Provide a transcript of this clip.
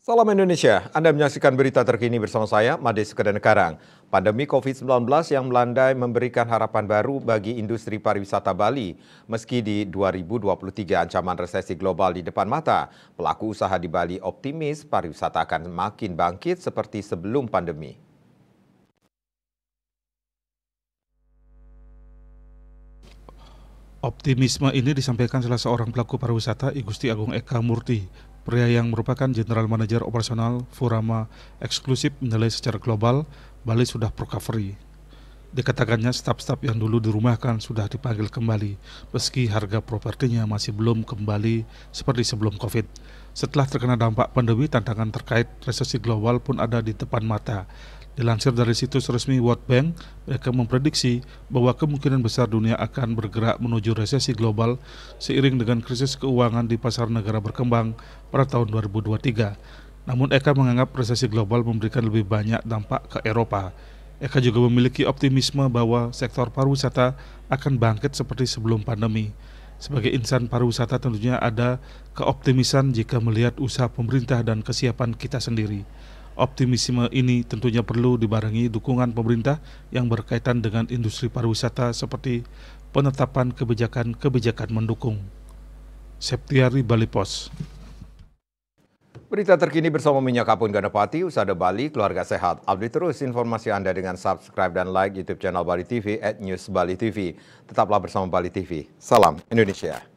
Salam Indonesia, Anda menyaksikan berita terkini bersama saya, Made Karang. Pandemi COVID-19 yang melandai memberikan harapan baru bagi industri pariwisata Bali. Meski di 2023 ancaman resesi global di depan mata, pelaku usaha di Bali optimis pariwisata akan makin bangkit seperti sebelum pandemi. Optimisme ini disampaikan salah seorang pelaku pariwisata Igusti Agung Eka Murti. Pria yang merupakan General Manager Operasional Furama eksklusif menilai secara global Bali sudah recovery. Dikatakannya staf-staf yang dulu dirumahkan sudah dipanggil kembali, meski harga propertinya masih belum kembali seperti sebelum COVID. Setelah terkena dampak pandemi, tantangan terkait resesi global pun ada di depan mata. Dilansir dari situs resmi World Bank, mereka memprediksi bahwa kemungkinan besar dunia akan bergerak menuju resesi global seiring dengan krisis keuangan di pasar negara berkembang pada tahun 2023. Namun Eka menganggap resesi global memberikan lebih banyak dampak ke Eropa. Eka juga memiliki optimisme bahwa sektor pariwisata akan bangkit seperti sebelum pandemi. Sebagai insan pariwisata tentunya ada keoptimisan jika melihat usaha pemerintah dan kesiapan kita sendiri. Optimisme ini tentunya perlu dibarengi dukungan pemerintah yang berkaitan dengan industri pariwisata seperti penetapan kebijakan-kebijakan mendukung. Septiari Bali Pos. Berita terkini bersama Minyak Kapun Ganapati, Usada Bali, Keluarga Sehat. Update terus informasi Anda dengan subscribe dan like YouTube channel Bali TV at News Bali TV. Tetaplah bersama Bali TV. Salam Indonesia.